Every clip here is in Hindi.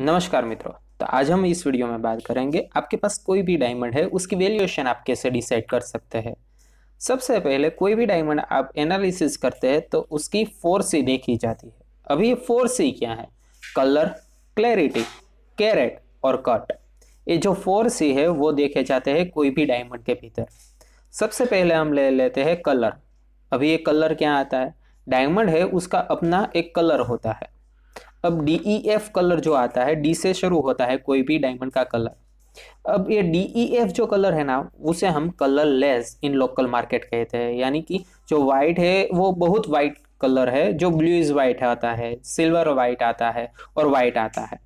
नमस्कार मित्रों तो आज हम इस वीडियो में बात करेंगे आपके पास कोई भी डायमंड है उसकी वैल्यूएशन आप कैसे डिसाइड कर सकते हैं सबसे पहले कोई भी डायमंड आप एनालिसिस करते हैं तो उसकी फोर सी देखी जाती है अभी ये फोर सी क्या है कलर क्लैरिटी कैरेट और कट ये जो फोर सी है वो देखे जाते हैं कोई भी डायमंड के भीतर सबसे पहले हम ले लेते हैं कलर अभी ये कलर क्या आता है डायमंड है उसका अपना एक कलर होता है अब एफ कलर e जो आता है डी से शुरू होता है कोई भी डायमंड का कलर अब ये एफ e जो कलर है ना उसे हम colourless in local market कहते हैं यानी कि जो वाइट है वो बहुत वाइट कलर है जो ब्लू इज वाइट आता है सिल्वर वाइट आता है और वाइट आता है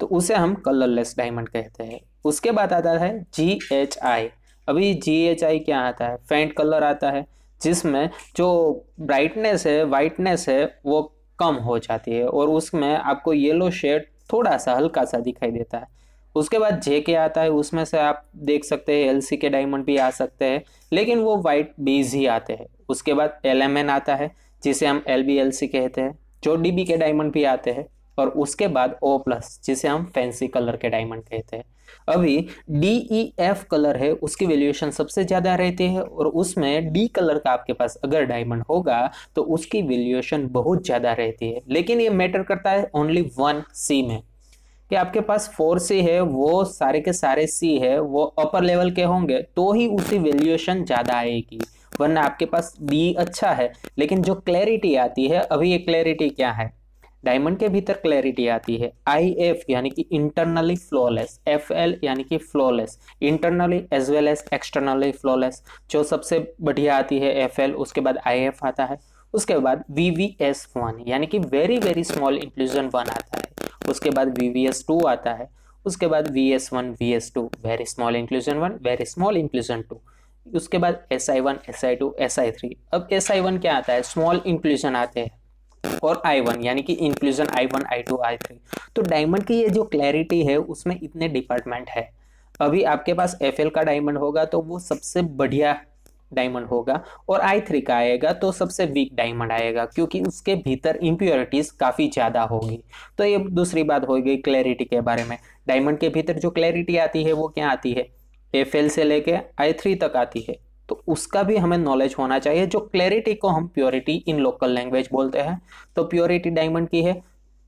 तो उसे हम कलरलेस डायमंड कहते हैं उसके बाद आता है जी एच आई अभी जी एच आई क्या आता है फेंट कलर आता है जिसमें जो ब्राइटनेस है वाइटनेस है वो कम हो जाती है और उसमें आपको येलो शेड थोड़ा सा हल्का सा दिखाई देता है उसके बाद जे के आता है उसमें से आप देख सकते हैं एल सी के डायमंड भी आ सकते हैं लेकिन वो वाइट बीज ही आते हैं उसके बाद एल एम एन आता है जिसे हम एल बी एल सी कहते हैं जो डी बी के डायमंड भी आते हैं और उसके बाद ओ प्लस जिसे हम फैंसी कलर के डायमंड कहते हैं अभी डी ई एफ कलर है उसकी वैल्यूएशन सबसे ज़्यादा रहती है और उसमें डी कलर का आपके पास अगर डायमंड होगा तो उसकी वैल्यूएशन बहुत ज़्यादा रहती है लेकिन ये मैटर करता है ओनली वन सी में कि आपके पास फोर सी है वो सारे के सारे सी है वो अपर लेवल के होंगे तो ही उसकी वैल्यूएशन ज़्यादा आएगी वरना आपके पास डी अच्छा है लेकिन जो क्लैरिटी आती है अभी ये क्लैरिटी क्या है डायमंड के भीतर क्लैरिटी आती है आई एफ यानी कि इंटरनली फ्लॉलेस एफ एल यानी कि flawless internally as well as externally flawless जो सबसे बढ़िया आती है एफ एल उसके बाद आई एफ आता है उसके बाद वी वी एस वन यानी कि very very small inclusion one आता है उसके बाद वी वी एस टू आता है उसके बाद V S one V S two very small inclusion one very small inclusion two उसके बाद S I one S I two S I three अब एस आई वन क्या आता है स्मॉल इंक्लूजन आते हैं और आई वन यानी कि inclusion I one I two I three तो डायमंड की ये जो क्लैरिटी है उसमें इतने डिपार्टमेंट है अभी आपके पास एफ का डायमंड होगा तो वो सबसे बढ़िया डायमंड होगा और आई थ्री का आएगा तो सबसे वीक डायमंड आएगा क्योंकि उसके भीतर इम्प्योरिटीज काफ़ी ज़्यादा होगी तो ये दूसरी बात हो गई क्लैरिटी के बारे में डायमंड के भीतर जो क्लैरिटी आती है वो क्या आती है एफ से लेके आई थ्री तक आती है तो उसका भी हमें नॉलेज होना चाहिए जो क्लैरिटी को हम प्योरिटी इन लोकल लैंग्वेज बोलते हैं तो प्योरिटी डायमंड की है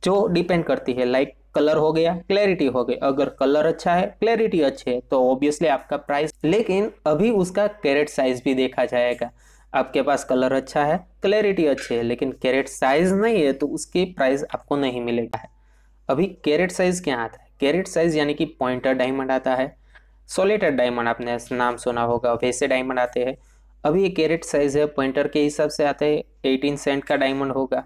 जो डिपेंड करती है लाइक like कलर हो गया क्लैरिटी हो गई अगर कलर अच्छा है क्लैरिटी अच्छी है तो ऑब्वियसली आपका प्राइस लेकिन अभी उसका कैरेट साइज भी देखा जाएगा आपके पास कलर अच्छा है क्लैरिटी अच्छी है लेकिन कैरेट साइज नहीं है तो उसकी प्राइस आपको नहीं मिलेगा अभी कैरेट साइज क्या आता है कैरेट साइज यानी कि पॉइंटर डायमंड आता है सोलेटेड डायमंड आपने नाम सुना होगा वैसे डायमंड आते हैं अभी ये कैरेट साइज़ है पॉइंटर के हिसाब से आते हैं एटीन सेंट का डायमंड होगा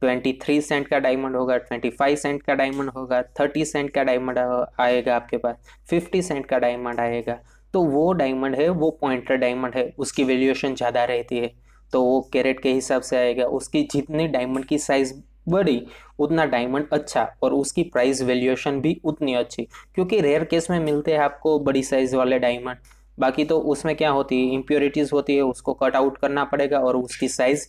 ट्वेंटी थ्री सेंट का डायमंड होगा ट्वेंटी फाइव सेंट का डायमंड होगा थर्टी सेंट का डायमंड आएगा आपके पास फिफ्टी सेंट का डायमंड आएगा तो वो डायमंड है वो पॉइंटर डायमंड है उसकी वैल्यूएशन ज़्यादा रहती है तो वो कैरेट के हिसाब से आएगा उसकी जितनी डायमंड की साइज़ बड़ी उतना डायमंड अच्छा और उसकी प्राइस वैल्यूएशन भी उतनी अच्छी क्योंकि रेयर केस में मिलते हैं आपको बड़ी साइज़ वाले डायमंड बाकी तो उसमें क्या होती है इम्प्योरिटीज़ होती है उसको कट आउट करना पड़ेगा और उसकी साइज़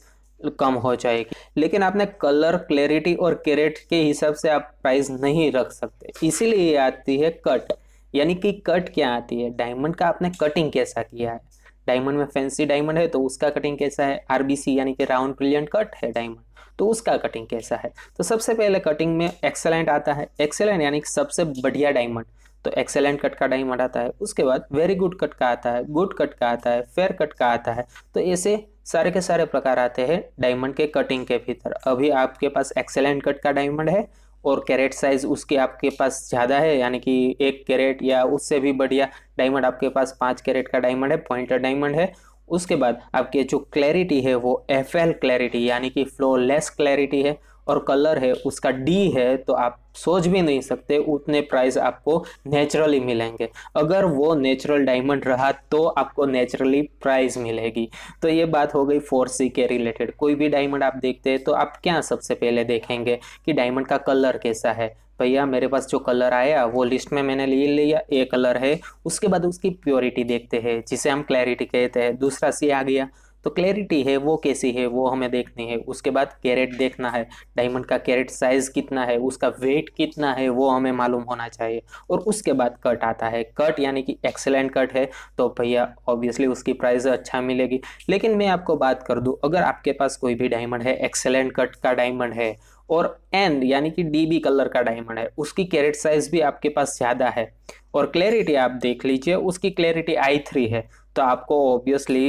कम हो जाएगी लेकिन आपने कलर क्लैरिटी और कैरेट के हिसाब से आप प्राइस नहीं रख सकते इसीलिए आती है कट यानी कि कट क्या आती है डायमंड का आपने कटिंग कैसा किया है डायमंड में फैंसी डायमंड है तो उसका कटिंग कैसा है आरबीसी यानी कि राउंड ब्रिलियंट कट है डायमंड तो उसका कटिंग कैसा है तो सबसे पहले कटिंग में एक्सेलेंट आता है एक्सेलेंट यानी सबसे बढ़िया डायमंड तो एक्सेलेंट कट का डायमंड आता है उसके बाद वेरी गुड कट का आता है गुड कट का आता है फेयर कट का आता है तो ऐसे सारे के सारे प्रकार आते हैं डायमंड के कटिंग के भीतर अभी आपके पास एक्सेलेंट कट का डायमंड है और कैरेट साइज उसके आपके पास ज़्यादा है यानी कि एक कैरेट या उससे भी बढ़िया डायमंड आपके पास पाँच कैरेट का डायमंड है पॉइंटर डायमंड है उसके बाद आपके जो क्लैरिटी है वो एफ एल क्लैरिटी यानी कि फ्लोलेस क्लैरिटी है और कलर है उसका डी है तो आप सोच भी नहीं सकते उतने प्राइस आपको नेचुरली मिलेंगे अगर वो नेचुरल डायमंड रहा तो आपको नेचुरली प्राइस मिलेगी तो ये बात हो गई फोर सी के रिलेटेड कोई भी डायमंड आप देखते हैं तो आप क्या सबसे पहले देखेंगे कि डायमंड का कलर कैसा है भैया मेरे पास जो कलर आया वो लिस्ट में मैंने ले लिया ए कलर है उसके बाद उसकी प्योरिटी देखते हैं जिसे हम क्लैरिटी कहते हैं दूसरा सी आ गया तो क्लैरिटी है वो कैसी है वो हमें देखनी है उसके बाद कैरेट देखना है डायमंड का कैरेट साइज़ कितना है उसका वेट कितना है वो हमें मालूम होना चाहिए और उसके बाद कट आता है कट यानी कि एक्सेलेंट कट है तो भैया ऑब्वियसली उसकी प्राइस अच्छा मिलेगी लेकिन मैं आपको बात कर दूँ अगर आपके पास कोई भी डायमंड है एक्सेलेंट कट का डायमंड है और एन यानी कि बी कलर का डायमंड है उसकी कैरेट साइज भी आपके पास ज़्यादा है और क्लैरिटी आप देख लीजिए उसकी क्लैरिटी आई थ्री है तो आपको ऑब्वियसली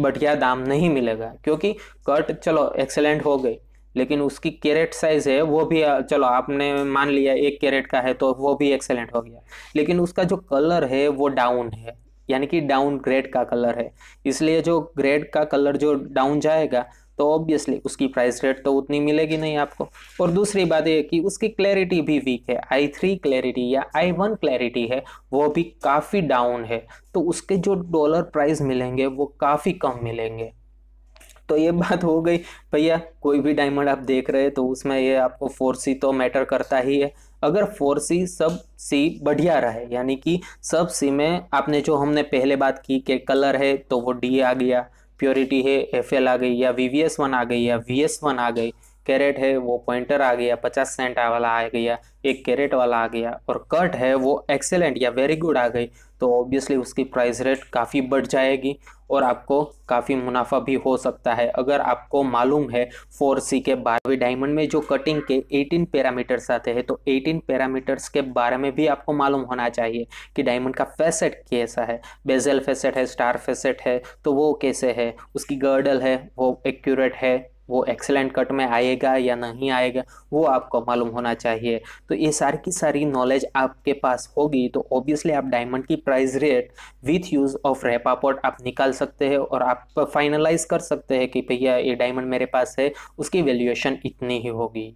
बढ़िया दाम नहीं मिलेगा क्योंकि कट चलो एक्सेलेंट हो गई लेकिन उसकी कैरेट साइज है वो भी चलो आपने मान लिया एक कैरेट का है तो वो भी एक्सेलेंट हो गया लेकिन उसका जो कलर है वो डाउन है यानी कि डाउन ग्रेड का कलर है इसलिए जो ग्रेड का कलर जो डाउन जाएगा तो ऑब्वियसली उसकी प्राइस रेट तो उतनी मिलेगी नहीं आपको और दूसरी बात यह कि उसकी क्लैरिटी भी वीक है आई थ्री क्लैरिटी या आई वन क्लैरिटी है वो भी काफ़ी डाउन है तो उसके जो डॉलर प्राइस मिलेंगे वो काफ़ी कम मिलेंगे तो ये बात हो गई भैया कोई भी डायमंड आप देख रहे हैं तो उसमें ये आपको फोर सी तो मैटर करता ही है अगर फोर सी सब सी बढ़िया रहे यानी कि सब सी में आपने जो हमने पहले बात की कि कलर है तो वो डी आ गया प्योरिटी है एफ आ गई या वी वन आ गई या वी आ गई कैरेट है वो पॉइंटर आ गया पचास सेंट वाला आ गया एक कैरेट वाला आ गया और कट है वो एक्सेलेंट या वेरी गुड आ गई तो ऑब्वियसली उसकी प्राइस रेट काफ़ी बढ़ जाएगी और आपको काफ़ी मुनाफा भी हो सकता है अगर आपको मालूम है फोर सी के बारहवीं डायमंड में जो कटिंग के 18 पैरामीटर्स आते हैं तो 18 पैरामीटर्स के बारे में भी आपको मालूम होना चाहिए कि डायमंड का फेसेट कैसा है बेजल फेसेट है स्टार फेसेट है तो वो कैसे है उसकी गर्डल है वो एक्यूरेट है वो एक्सेलेंट कट में आएगा या नहीं आएगा वो आपको मालूम होना चाहिए तो ये सारी की सारी नॉलेज आपके पास होगी तो ऑब्वियसली आप डायमंड की price rate with use of Rapaport आप निकाल सकते हैं और आप फाइनलाइज कर सकते हैं कि भैया ये डायमंड मेरे पास है उसकी वैल्यूएशन इतनी ही होगी